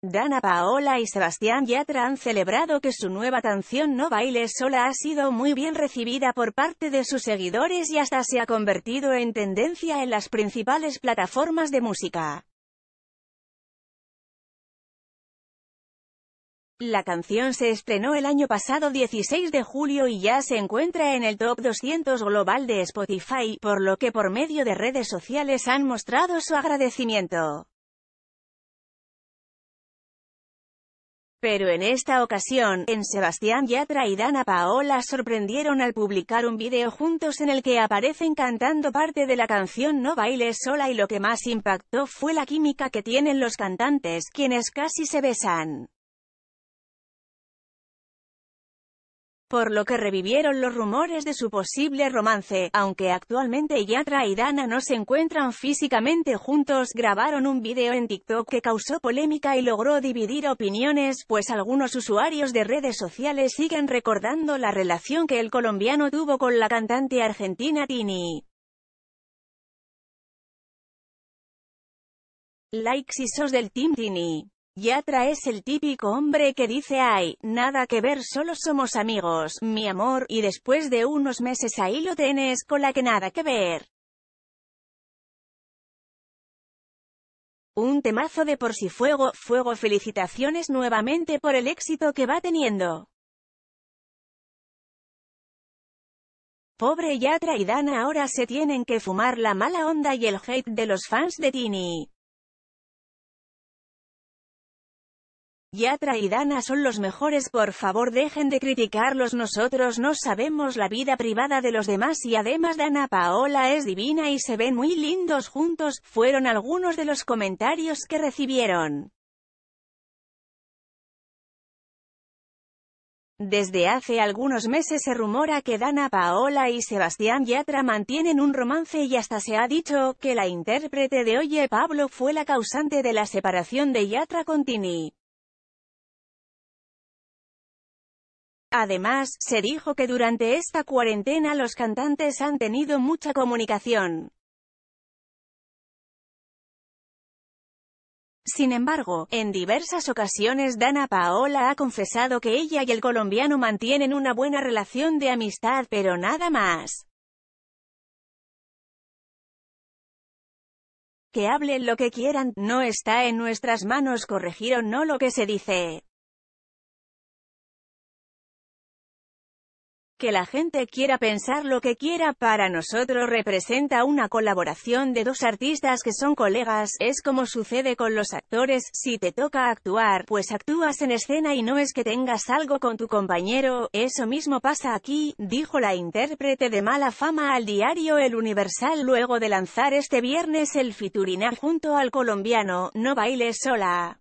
Dana Paola y Sebastián Yatra han celebrado que su nueva canción No Bailes Sola ha sido muy bien recibida por parte de sus seguidores y hasta se ha convertido en tendencia en las principales plataformas de música. La canción se estrenó el año pasado 16 de julio y ya se encuentra en el top 200 global de Spotify, por lo que por medio de redes sociales han mostrado su agradecimiento. Pero en esta ocasión, en Sebastián Yatra y Dana Paola sorprendieron al publicar un video juntos en el que aparecen cantando parte de la canción No bailes sola y lo que más impactó fue la química que tienen los cantantes, quienes casi se besan. por lo que revivieron los rumores de su posible romance, aunque actualmente Yatra y Dana no se encuentran físicamente juntos, grabaron un video en TikTok que causó polémica y logró dividir opiniones, pues algunos usuarios de redes sociales siguen recordando la relación que el colombiano tuvo con la cantante argentina Tini. Likes y sos del Team Tini. Yatra traes el típico hombre que dice ay, nada que ver solo somos amigos, mi amor, y después de unos meses ahí lo tienes con la que nada que ver. Un temazo de por si fuego, fuego felicitaciones nuevamente por el éxito que va teniendo. Pobre Yatra y Dana ahora se tienen que fumar la mala onda y el hate de los fans de Tini. Yatra y Dana son los mejores por favor dejen de criticarlos nosotros no sabemos la vida privada de los demás y además Dana Paola es divina y se ven muy lindos juntos, fueron algunos de los comentarios que recibieron. Desde hace algunos meses se rumora que Dana Paola y Sebastián Yatra mantienen un romance y hasta se ha dicho que la intérprete de Oye Pablo fue la causante de la separación de Yatra con Tini. Además, se dijo que durante esta cuarentena los cantantes han tenido mucha comunicación. Sin embargo, en diversas ocasiones Dana Paola ha confesado que ella y el colombiano mantienen una buena relación de amistad pero nada más. Que hablen lo que quieran, no está en nuestras manos corregir o no lo que se dice. Que la gente quiera pensar lo que quiera para nosotros representa una colaboración de dos artistas que son colegas, es como sucede con los actores, si te toca actuar, pues actúas en escena y no es que tengas algo con tu compañero, eso mismo pasa aquí, dijo la intérprete de mala fama al diario El Universal luego de lanzar este viernes el fiturinar junto al colombiano, No bailes sola.